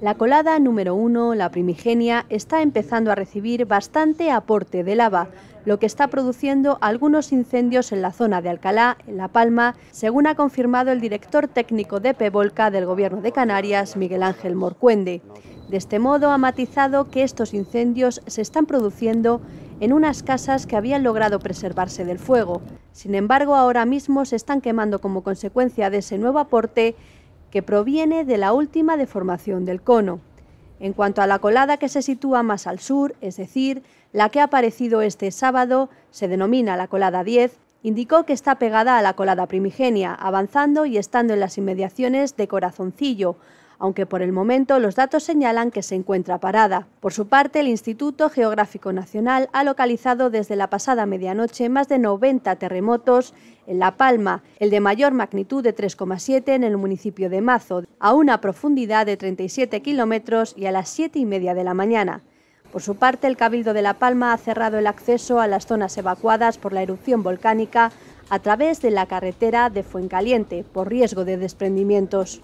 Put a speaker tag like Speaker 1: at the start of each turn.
Speaker 1: La colada número 1, la primigenia, está empezando a recibir bastante aporte de lava, lo que está produciendo algunos incendios en la zona de Alcalá, en La Palma, según ha confirmado el director técnico de Pevolca del Gobierno de Canarias, Miguel Ángel Morcuende. De este modo ha matizado que estos incendios se están produciendo en unas casas que habían logrado preservarse del fuego. Sin embargo, ahora mismo se están quemando como consecuencia de ese nuevo aporte que proviene de la última deformación del cono. En cuanto a la colada que se sitúa más al sur, es decir, la que ha aparecido este sábado, se denomina la colada 10, indicó que está pegada a la colada primigenia, avanzando y estando en las inmediaciones de Corazoncillo, aunque por el momento los datos señalan que se encuentra parada. Por su parte, el Instituto Geográfico Nacional ha localizado desde la pasada medianoche más de 90 terremotos en La Palma, el de mayor magnitud de 3,7 en el municipio de Mazo, a una profundidad de 37 kilómetros y a las 7 y media de la mañana. Por su parte, el Cabildo de La Palma ha cerrado el acceso a las zonas evacuadas por la erupción volcánica a través de la carretera de Fuencaliente por riesgo de desprendimientos.